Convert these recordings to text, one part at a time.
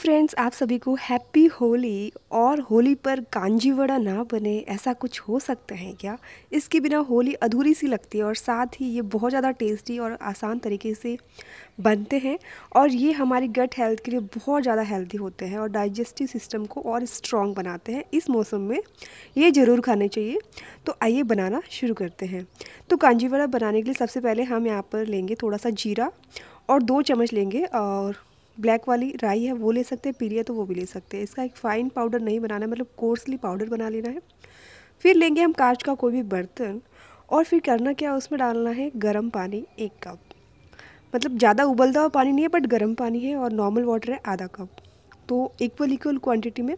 friends आप सभी को हैप्पी होली और होली पर वड़ा ना बने ऐसा कुछ हो सकता है क्या इसके बिना होली अधूरी सी लगती है और साथ ही ये बहुत ज़्यादा टेस्टी और आसान तरीके से बनते हैं और ये हमारी गट हेल्थ के लिए बहुत ज़्यादा हेल्दी होते हैं और डाइजेस्टिव सिस्टम को और स्ट्रॉन्ग बनाते हैं इस मौसम में ये ज़रूर खाने चाहिए तो आइए बनाना शुरू करते हैं तो कांजीवड़ा बनाने के लिए सबसे पहले हम यहाँ पर लेंगे थोड़ा सा जीरा और दो चम्मच लेंगे और ब्लैक वाली राई है वो ले सकते हैं पीली है तो वो भी ले सकते हैं इसका एक फ़ाइन पाउडर नहीं बनाना मतलब कोर्सली पाउडर बना लेना है फिर लेंगे हम कांच का कोई भी बर्तन और फिर करना क्या उसमें डालना है गर्म पानी एक कप मतलब ज़्यादा उबलता हुआ पानी नहीं है बट गर्म पानी है और नॉर्मल वाटर है आधा कप तो इक्वल इक्वल क्वान्टिटी में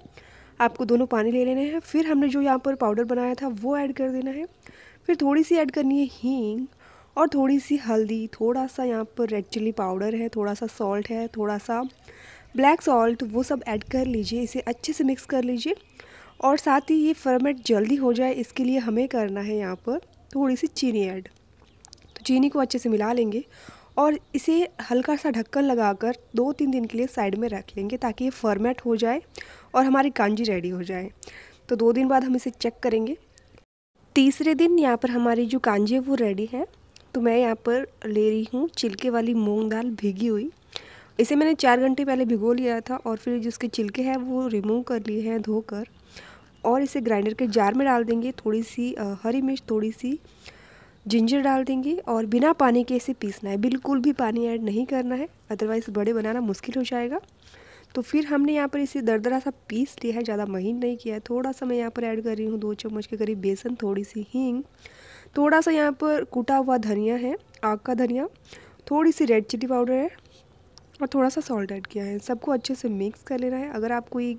आपको दोनों पानी ले लेने हैं फिर हमने जो यहाँ पर पाउडर बनाया था वो ऐड कर देना है फिर थोड़ी सी ऐड करनी है हींग और थोड़ी सी हल्दी थोड़ा सा यहाँ पर रेड चिली पाउडर है थोड़ा सा सॉल्ट है थोड़ा सा ब्लैक सॉल्ट वो सब ऐड कर लीजिए इसे अच्छे से मिक्स कर लीजिए और साथ ही ये फर्मेट जल्दी हो जाए इसके लिए हमें करना है यहाँ पर थोड़ी सी चीनी ऐड तो चीनी को अच्छे से मिला लेंगे और इसे हल्का सा ढक्कन लगाकर दो तीन दिन के लिए साइड में रख लेंगे ताकि ये फर्मेट हो जाए और हमारी कांजी रेडी हो जाए तो दो दिन बाद हम इसे चेक करेंगे तीसरे दिन यहाँ पर हमारी जो कांजी है वो रेडी है तो मैं यहाँ पर ले रही हूँ छिलके वाली मूंग दाल भिगी हुई इसे मैंने चार घंटे पहले भिगो लिया था और फिर जो उसके छिलके हैं वो रिमूव कर लिए हैं धोकर और इसे ग्राइंडर के जार में डाल देंगे थोड़ी सी हरी मिर्च थोड़ी सी जिंजर डाल देंगे और बिना पानी के इसे पीसना है बिल्कुल भी पानी ऐड नहीं करना है अदरवाइज़ बड़े बनाना मुश्किल हो जाएगा तो फिर हमने यहाँ पर इसे दरदरा सा पीस लिया है ज़्यादा महीन नहीं किया है थोड़ा सा मैं यहाँ पर ऐड कर रही हूँ दो चम्मच के करीब बेसन थोड़ी सी हींग थोड़ा सा यहाँ पर कूटा हुआ धनिया है आग का धनिया थोड़ी सी रेड चिली पाउडर है और थोड़ा सा सॉल्ट ऐड किया है सबको अच्छे से मिक्स कर लेना है अगर आपको ये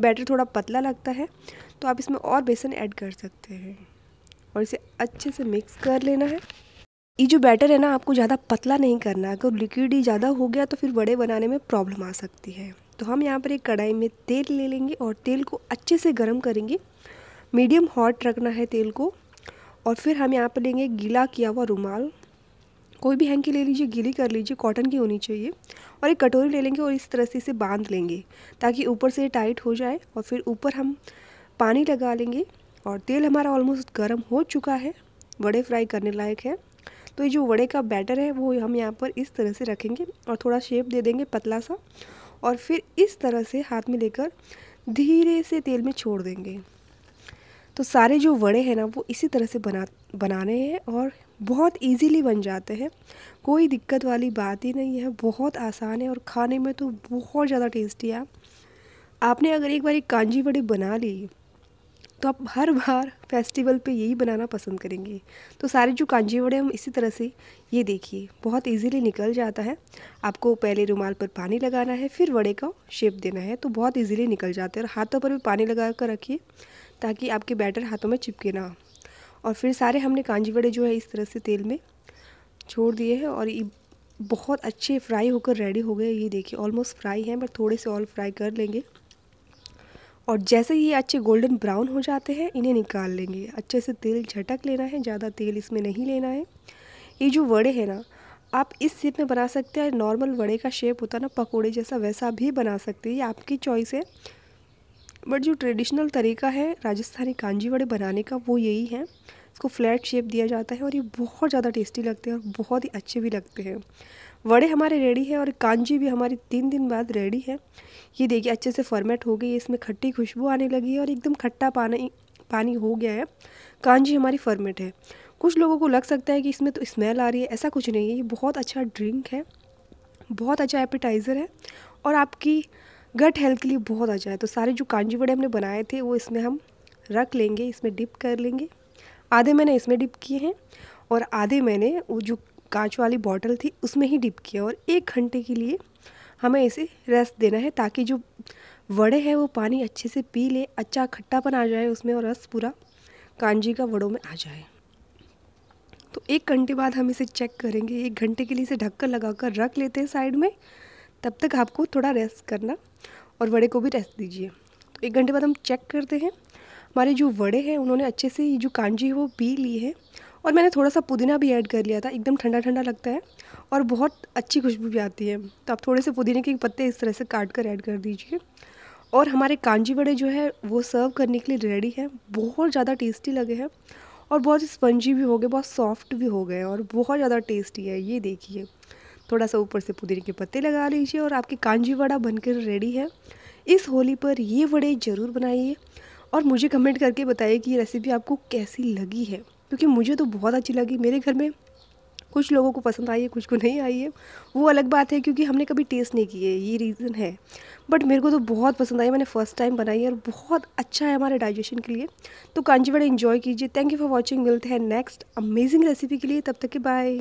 बैटर थोड़ा पतला लगता है तो आप इसमें और बेसन ऐड कर सकते हैं और इसे अच्छे से मिक्स कर लेना है ये जो बैटर है ना आपको ज़्यादा पतला नहीं करना अगर लिक्विड ही ज़्यादा हो गया तो फिर बड़े बनाने में प्रॉब्लम आ सकती है तो हम यहाँ पर एक कढ़ाई में तेल ले लेंगे और तेल को अच्छे से गर्म करेंगे मीडियम हॉट रखना है तेल को और फिर हम यहाँ पर लेंगे गीला किया हुआ रुमाल कोई भी हैंकी ले लीजिए गीली कर लीजिए कॉटन की होनी चाहिए और एक कटोरी ले लेंगे और इस तरह से इसे बांध लेंगे ताकि ऊपर से टाइट हो जाए और फिर ऊपर हम पानी लगा लेंगे और तेल हमारा ऑलमोस्ट गर्म हो चुका है वड़े फ्राई करने लायक है तो ये जो वड़े का बैटर है वो हम यहाँ पर इस तरह से रखेंगे और थोड़ा शेप दे देंगे पतला सा और फिर इस तरह से हाथ में लेकर धीरे से तेल में छोड़ देंगे तो सारे जो वड़े हैं ना वो इसी तरह से बना बनाने हैं और बहुत इजीली बन जाते हैं कोई दिक्कत वाली बात ही नहीं है बहुत आसान है और खाने में तो बहुत ज़्यादा टेस्टी है आपने अगर एक बार एक कांजी वड़े बना लिए तो आप हर बार फेस्टिवल पे यही बनाना पसंद करेंगे तो सारे जो कांजी वड़े हम इसी तरह से ये देखिए बहुत इजीली निकल जाता है आपको पहले रुमाल पर पानी लगाना है फिर वड़े का शेप देना है तो बहुत इजीली निकल जाते हैं और हाथों पर भी पानी लगा कर रखिए ताकि आपके बैटर हाथों में चिपके ना और फिर सारे हमने कांजी वड़े जो है इस तरह से तेल में छोड़ दिए हैं और ये बहुत अच्छे फ्राई होकर रेडी हो गए ये देखिए ऑलमोस्ट फ्राई हैं पर थोड़े से और फ्राई कर लेंगे और जैसे ये अच्छे गोल्डन ब्राउन हो जाते हैं इन्हें निकाल लेंगे अच्छे से तेल झटक लेना है ज़्यादा तेल इसमें नहीं लेना है ये जो वड़े हैं ना आप इस शेप में बना सकते हैं नॉर्मल वड़े का शेप होता है ना पकोड़े जैसा वैसा भी बना सकते हैं ये आपकी चॉइस है बट जो ट्रेडिशनल तरीका है राजस्थानी कांजी वड़े बनाने का वो यही है इसको फ्लैट शेप दिया जाता है और ये बहुत ज़्यादा टेस्टी लगते हैं और बहुत ही अच्छे भी लगते हैं वड़े हमारे रेडी है और कांजी भी हमारी तीन दिन बाद रेडी है ये देखिए अच्छे से फॉर्मेट हो गई इसमें खट्टी खुशबू आने लगी है और एकदम खट्टा पानी पानी हो गया है कांजी हमारी फॉर्मेट है कुछ लोगों को लग सकता है कि इसमें तो स्मेल आ रही है ऐसा कुछ नहीं है ये बहुत अच्छा ड्रिंक है बहुत अच्छा एपिटाइज़र है और आपकी गट हेल्थ के लिए बहुत अच्छा है तो सारे जो कांजी वड़े हमने बनाए थे वो इसमें हम रख लेंगे इसमें डिप कर लेंगे आधे मैंने इसमें डिप किए हैं और आधे मैंने वो जो कांच वाली बॉटल थी उसमें ही डिप किया और एक घंटे के लिए हमें इसे रेस्ट देना है ताकि जो वड़े हैं वो पानी अच्छे से पी ले अच्छा खट्टापन आ जाए उसमें और रस पूरा कांजी का वड़ों में आ जाए तो एक घंटे बाद हम इसे चेक करेंगे एक घंटे के लिए इसे ढक्कन लगाकर रख लेते हैं साइड में तब तक आपको थोड़ा रेस्ट करना और वड़े को भी रेस्ट दीजिए तो एक घंटे बाद हम चेक करते हैं हमारे जो वड़े हैं उन्होंने अच्छे से जो कांजी है वो पी ली है और मैंने थोड़ा सा पुदीना भी ऐड कर लिया था एकदम ठंडा ठंडा लगता है और बहुत अच्छी खुशबू भी आती है तो आप थोड़े से पुदीने के पत्ते इस तरह से काट कर ऐड कर दीजिए और हमारे कांजी वड़े जो है वो सर्व करने के लिए रेडी है बहुत ज़्यादा टेस्टी लगे हैं और बहुत स्पंजी भी हो गए बहुत सॉफ्ट भी हो गए और बहुत ज़्यादा टेस्टी है ये देखिए थोड़ा सा ऊपर से पुदीने के पत्ते लगा लीजिए और आपकी कांजी वड़ा बनकर रेडी है इस होली पर ये वड़े ज़रूर बनाइए और मुझे कमेंट करके बताइए कि ये रेसिपी आपको कैसी लगी है क्योंकि मुझे तो बहुत अच्छी लगी मेरे घर में कुछ लोगों को पसंद आई है कुछ को नहीं आई है वो अलग बात है क्योंकि हमने कभी टेस्ट नहीं किए ये रीज़न है बट मेरे को तो बहुत पसंद आई मैंने फ़र्स्ट टाइम बनाई है और बहुत अच्छा है हमारे डाइजेशन के लिए तो कांजीवाड़ा इन्जॉय कीजिए थैंक यू फॉर वॉचिंग मिलते हैं नेक्स्ट अमेजिंग रेसिपी के लिए तब तक के बाय